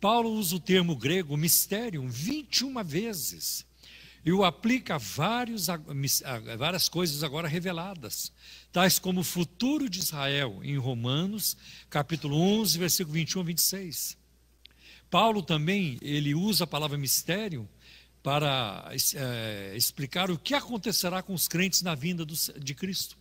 Paulo usa o termo grego mistério 21 vezes e o aplica a, vários, a, várias coisas agora reveladas, tais como o futuro de Israel em Romanos, capítulo 11, versículo 21 a 26. Paulo também ele usa a palavra mistério para é, explicar o que acontecerá com os crentes na vinda do, de Cristo.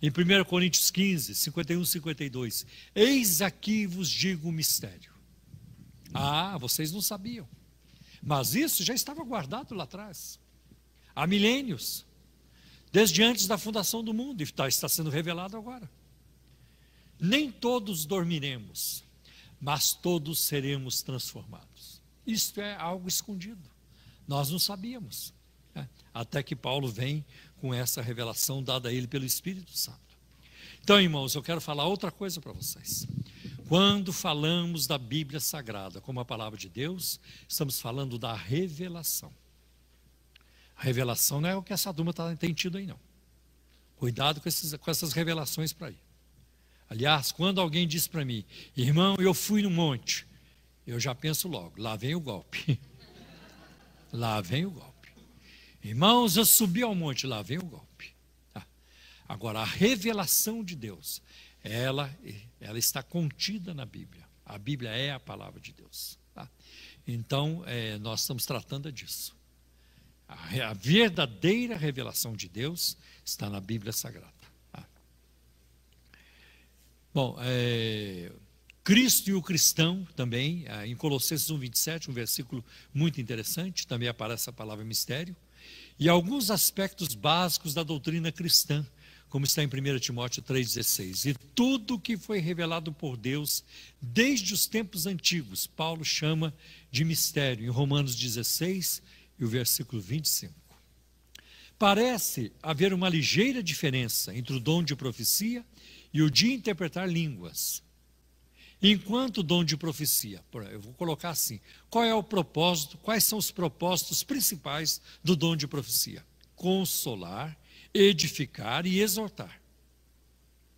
Em 1 Coríntios 15, 51 52, eis aqui vos digo o mistério. Ah, vocês não sabiam. Mas isso já estava guardado lá atrás, há milênios, desde antes da fundação do mundo, e tá, está sendo revelado agora. Nem todos dormiremos, mas todos seremos transformados. Isto é algo escondido. Nós não sabíamos. Né? Até que Paulo vem com essa revelação dada a ele pelo Espírito Santo. Então, irmãos, eu quero falar outra coisa para vocês. Quando falamos da Bíblia Sagrada como a palavra de Deus, estamos falando da revelação. A revelação não é o que essa turma está entendendo aí, não. Cuidado com, esses, com essas revelações para aí. Aliás, quando alguém diz para mim, irmão, eu fui no monte, eu já penso logo, lá vem o golpe. lá vem o golpe. Irmãos, eu subi ao monte, lá vem o golpe. Tá. Agora, a revelação de Deus ela, ela está contida na Bíblia. A Bíblia é a palavra de Deus. Tá? Então, é, nós estamos tratando disso. A, a, verdadeira revelação de Deus está na Bíblia Sagrada. Tá? Bom, é, Cristo e o cristão também, é, em Colossenses 1, 27, um versículo muito interessante, também aparece a palavra mistério. E alguns aspectos básicos da doutrina cristã como está em 1 Timóteo 3,16. E tudo o que foi revelado por Deus desde os tempos antigos, Paulo chama de mistério, em Romanos 16 e o versículo 25. Parece haver uma ligeira diferença entre o dom de profecia e o de interpretar línguas. Enquanto o dom de profecia, eu vou colocar assim, qual é o propósito, quais são os propósitos principais do dom de profecia? Consolar, edificar e exortar.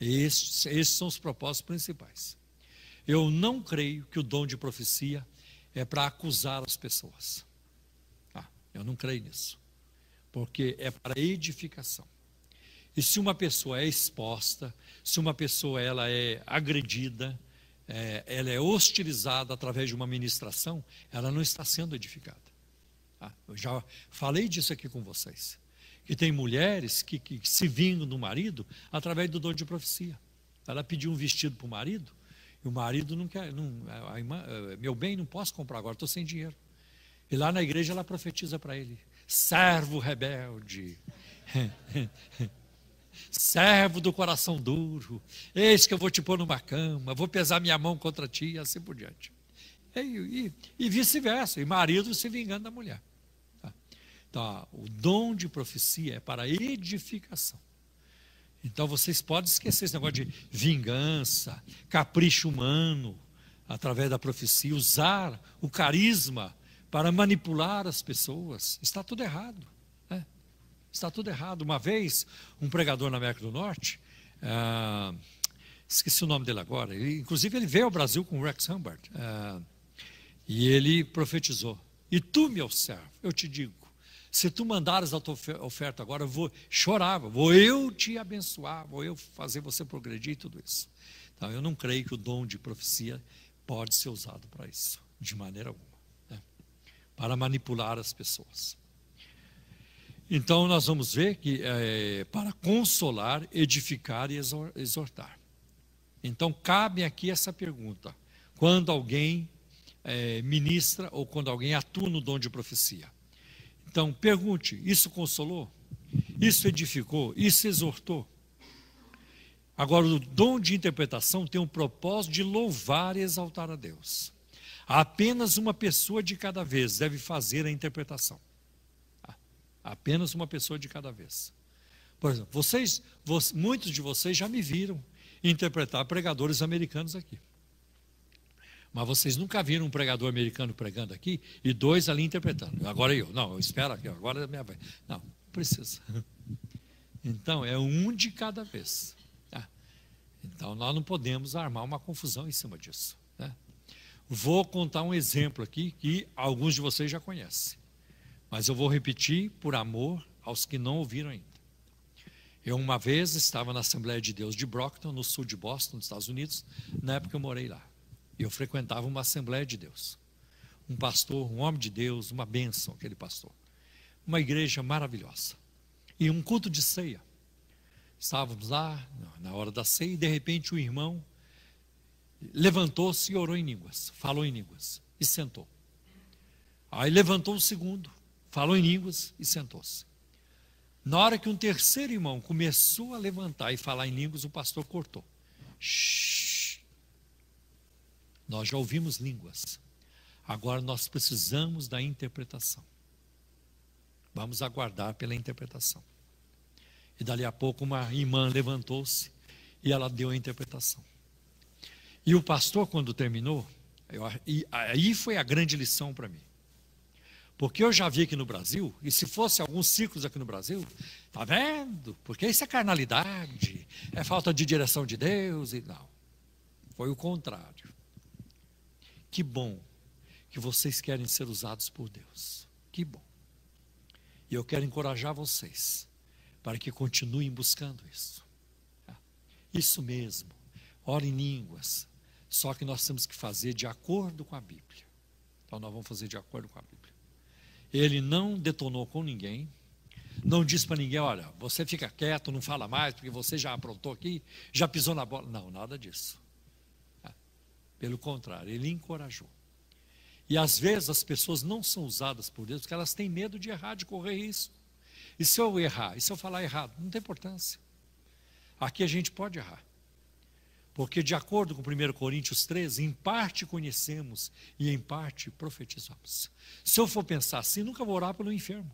Estes, esses são os propósitos principais. Eu não creio que o dom de profecia é para acusar as pessoas. Ah, eu não creio nisso. Porque é para edificação. E se uma pessoa é exposta, se uma pessoa ela é agredida, é, ela é hostilizada através de uma ministração, ela não está sendo edificada. Ah, eu já falei disso aqui com vocês que tem mulheres que, que, que se vingam do marido através do dom de profecia. Ela pediu um vestido para o marido, e o marido não quer, não, a irmã, eh, meu bem, não posso comprar agora, estou sem dinheiro. E lá na igreja ela profetiza para ele: servo rebelde, servo do coração duro, eis que eu vou te pôr numa cama, vou pesar minha mão contra ti, e assim por diante. E, e, e vice-versa, e marido se vingando da mulher. Tá, o dom de profecia é para edificação. Então vocês podem esquecer esse negócio de vingança, capricho humano, através da profecia, usar o carisma para manipular as pessoas. Está tudo errado. Né? Está tudo errado. Uma vez, um pregador na América do Norte, ah, esqueci o nome dele agora, ele, inclusive ele veio ao Brasil com o Rex Humbert, ah, e ele profetizou: E tu, meu servo, eu te digo se tu mandares a tua oferta agora, eu vou chorar, vou eu te abençoar, vou eu fazer você progredir e tudo isso. Então, eu não creio que o dom de profecia pode ser usado para isso, de maneira alguma, né? para manipular as pessoas. Então, nós vamos ver que é, para consolar, edificar e exortar. Então, cabe aqui essa pergunta: quando alguém é, ministra ou quando alguém atua no dom de profecia, então, pergunte: isso consolou? Isso edificou? Isso exortou? Agora, o dom de interpretação tem o um propósito de louvar e exaltar a Deus. Apenas uma pessoa de cada vez deve fazer a interpretação. Apenas uma pessoa de cada vez. Por exemplo, vocês, muitos de vocês já me viram interpretar pregadores americanos aqui. Mas vocês nunca viram um pregador americano pregando aqui e dois ali interpretando. Agora eu. Não, espera aqui, agora é minha vez. Não, precisa. Então, é um de cada vez. Tá? Então, nós não podemos armar uma confusão em cima disso. Né? Vou contar um exemplo aqui que alguns de vocês já conhecem. Mas eu vou repetir por amor aos que não ouviram ainda. Eu uma vez estava na Assembleia de Deus de Brockton, no sul de Boston, nos Estados Unidos, na época eu morei lá. Eu frequentava uma Assembleia de Deus. Um pastor, um homem de Deus, uma bênção, aquele pastor. Uma igreja maravilhosa. E um culto de ceia. Estávamos lá, na hora da ceia, e de repente o irmão levantou-se e orou em línguas, falou em línguas e sentou. Aí levantou o segundo, falou em línguas e sentou-se. Na hora que um terceiro irmão começou a levantar e falar em línguas, o pastor cortou. Shhh nós já ouvimos línguas. Agora nós precisamos da interpretação. Vamos aguardar pela interpretação. E dali a pouco uma irmã levantou-se e ela deu a interpretação. E o pastor, quando terminou, eu, aí foi a grande lição para mim. Porque eu já vi aqui no Brasil, e se fosse alguns ciclos aqui no Brasil, tá vendo? Porque isso é carnalidade, é falta de direção de Deus e não. Foi o contrário. Que bom que vocês querem ser usados por Deus. Que bom. E eu quero encorajar vocês para que continuem buscando isso. Isso mesmo. Ora em línguas. Só que nós temos que fazer de acordo com a Bíblia. Então nós vamos fazer de acordo com a Bíblia. Ele não detonou com ninguém. Não disse para ninguém, olha, você fica quieto, não fala mais, porque você já aprontou aqui, já pisou na bola. Não, nada disso. Pelo contrário, ele encorajou. E às vezes as pessoas não são usadas por Deus porque elas têm medo de errar, de correr risco. E se eu errar, e se eu falar errado, não tem importância. Aqui a gente pode errar. Porque, de acordo com 1 Coríntios 13, em parte conhecemos e em parte profetizamos. Se eu for pensar assim, nunca vou orar pelo enfermo.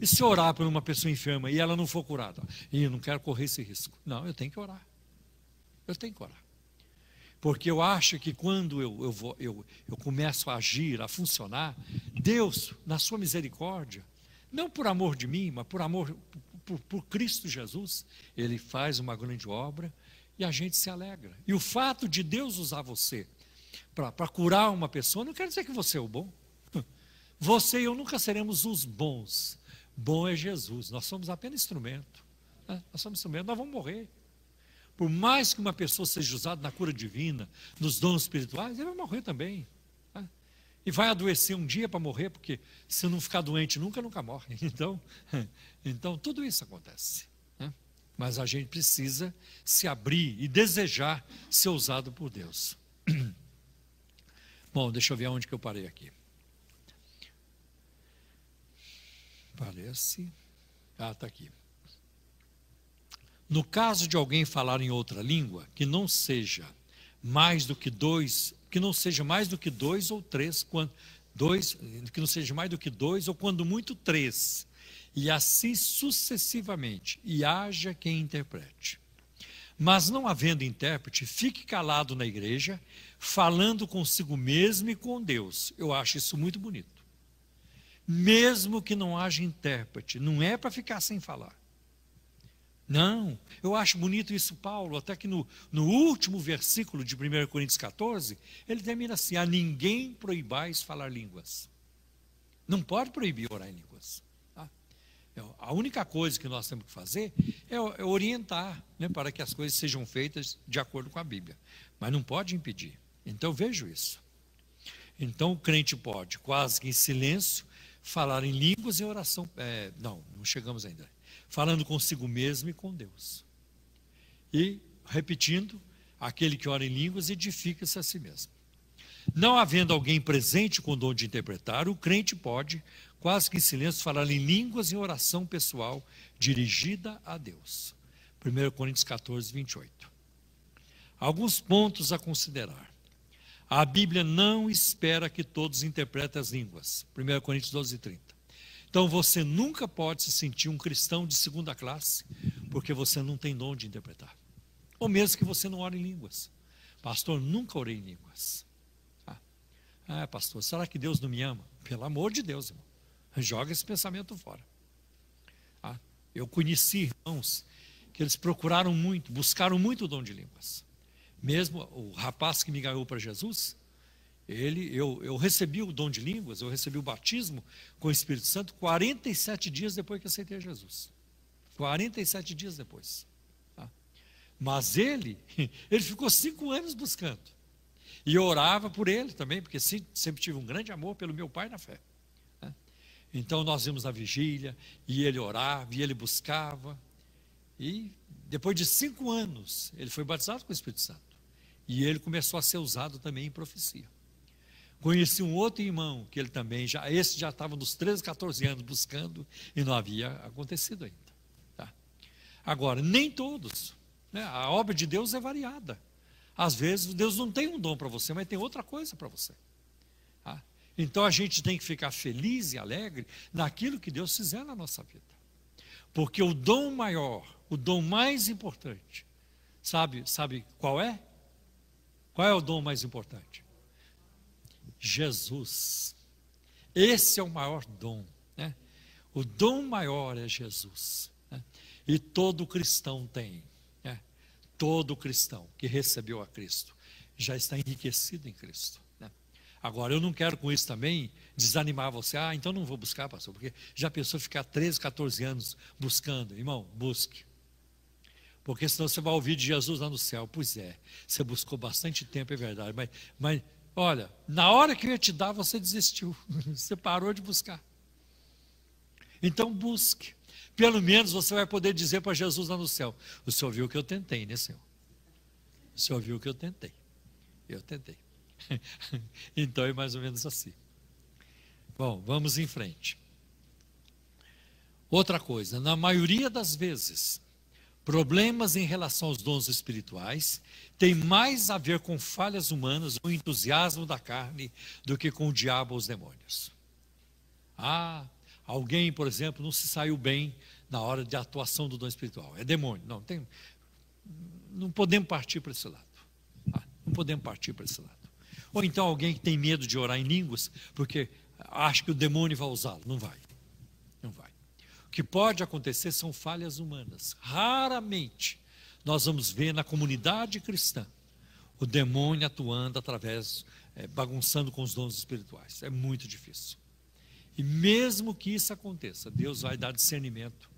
E se eu orar por uma pessoa enferma e ela não for curada? E eu não quero correr esse risco. Não, eu tenho que orar. Eu tenho que orar. Porque eu acho que quando eu, eu, vou, eu, eu começo a agir, a funcionar, Deus, na sua misericórdia, não por amor de mim, mas por amor por, por Cristo Jesus, Ele faz uma grande obra e a gente se alegra. E o fato de Deus usar você para curar uma pessoa não quer dizer que você é o bom. Você e eu nunca seremos os bons. Bom é Jesus, nós somos apenas instrumento. Né? Nós somos instrumento, nós vamos morrer. Por mais que uma pessoa seja usada na cura divina, nos dons espirituais, ele vai morrer também. Né? E vai adoecer um dia para morrer, porque se não ficar doente nunca, nunca morre. Então, então tudo isso acontece. Né? Mas a gente precisa se abrir e desejar ser usado por Deus. Bom, deixa eu ver aonde que eu parei aqui. Parece. Ah, está aqui. No caso de alguém falar em outra língua, que não seja mais do que dois, que não seja mais do que dois ou três, quando, dois, que não seja mais do que dois ou quando muito três, e assim sucessivamente, e haja quem interprete. Mas não havendo intérprete, fique calado na igreja, falando consigo mesmo e com Deus. Eu acho isso muito bonito. Mesmo que não haja intérprete, não é para ficar sem falar. Não, eu acho bonito isso, Paulo, até que no, no último versículo de 1 Coríntios 14, ele termina assim: A ninguém proibais falar línguas. Não pode proibir orar em línguas. Tá? É, a única coisa que nós temos que fazer é, é orientar né, para que as coisas sejam feitas de acordo com a Bíblia, mas não pode impedir. Então vejo isso. Então o crente pode, quase que em silêncio, falar em línguas e oração. É, não, não chegamos ainda falando consigo mesmo e com Deus. E, repetindo, aquele que ora em línguas edifica-se a si mesmo. Não havendo alguém presente com o dom de interpretar, o crente pode, quase que em silêncio, falar em línguas em oração pessoal dirigida a Deus. 1 Coríntios 14, 28. Alguns pontos a considerar. A Bíblia não espera que todos interpretem as línguas. 1 Coríntios 12, 30. Então você nunca pode se sentir um cristão de segunda classe, porque você não tem dom de interpretar. Ou mesmo que você não ore em línguas. Pastor, nunca orei em línguas. Ah, ah pastor, será que Deus não me ama? Pelo amor de Deus, irmão. Joga esse pensamento fora. Ah, eu conheci irmãos que eles procuraram muito, buscaram muito o dom de línguas. Mesmo o rapaz que me ganhou para Jesus, ele, eu, eu recebi o dom de línguas, eu recebi o batismo com o Espírito Santo 47 dias depois que aceitei Jesus. 47 dias depois. Tá? Mas ele, ele ficou cinco anos buscando. E eu orava por ele também, porque sempre tive um grande amor pelo meu pai na fé. Né? Então nós íamos na vigília, e ele orava, e ele buscava. E depois de cinco anos, ele foi batizado com o Espírito Santo. E ele começou a ser usado também em profecia. Conheci um outro irmão, que ele também já, esse já estava nos 13, 14 anos buscando e não havia acontecido ainda. Tá? Agora, nem todos. Né? A obra de Deus é variada. Às vezes, Deus não tem um dom para você, mas tem outra coisa para você. Tá? Então, a gente tem que ficar feliz e alegre naquilo que Deus fizer na nossa vida. Porque o dom maior, o dom mais importante, sabe, sabe qual é? Qual é o dom mais importante? Jesus. Esse é o maior dom. Né? O dom maior é Jesus. Né? E todo cristão tem. Né? Todo cristão que recebeu a Cristo já está enriquecido em Cristo. Né? Agora, eu não quero com isso também desanimar você. Ah, então não vou buscar, pastor, porque já pensou ficar 13, 14 anos buscando. Irmão, busque. Porque senão você vai ouvir de Jesus lá no céu. Pois é, você buscou bastante tempo, é verdade, mas, mas Olha, na hora que eu ia te dar, você desistiu, você parou de buscar. Então busque. Pelo menos você vai poder dizer para Jesus lá no céu: O senhor viu que eu tentei, né, senhor? O senhor viu que eu tentei. Eu tentei. então é mais ou menos assim. Bom, vamos em frente. Outra coisa, na maioria das vezes, Problemas em relação aos dons espirituais têm mais a ver com falhas humanas, o entusiasmo da carne, do que com o diabo ou os demônios. Ah, alguém, por exemplo, não se saiu bem na hora de atuação do dom espiritual. É demônio. Não, tem, não podemos partir para esse lado. Ah, não podemos partir para esse lado. Ou então alguém que tem medo de orar em línguas, porque acha que o demônio vai usá-lo. Não vai que pode acontecer são falhas humanas. Raramente nós vamos ver na comunidade cristã o demônio atuando através, é, bagunçando com os dons espirituais. É muito difícil. E mesmo que isso aconteça, Deus vai dar discernimento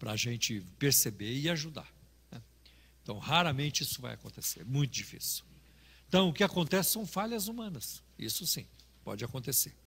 para a gente perceber e ajudar. Né? Então, raramente isso vai acontecer, É muito difícil. Então, o que acontece são falhas humanas. Isso sim, pode acontecer.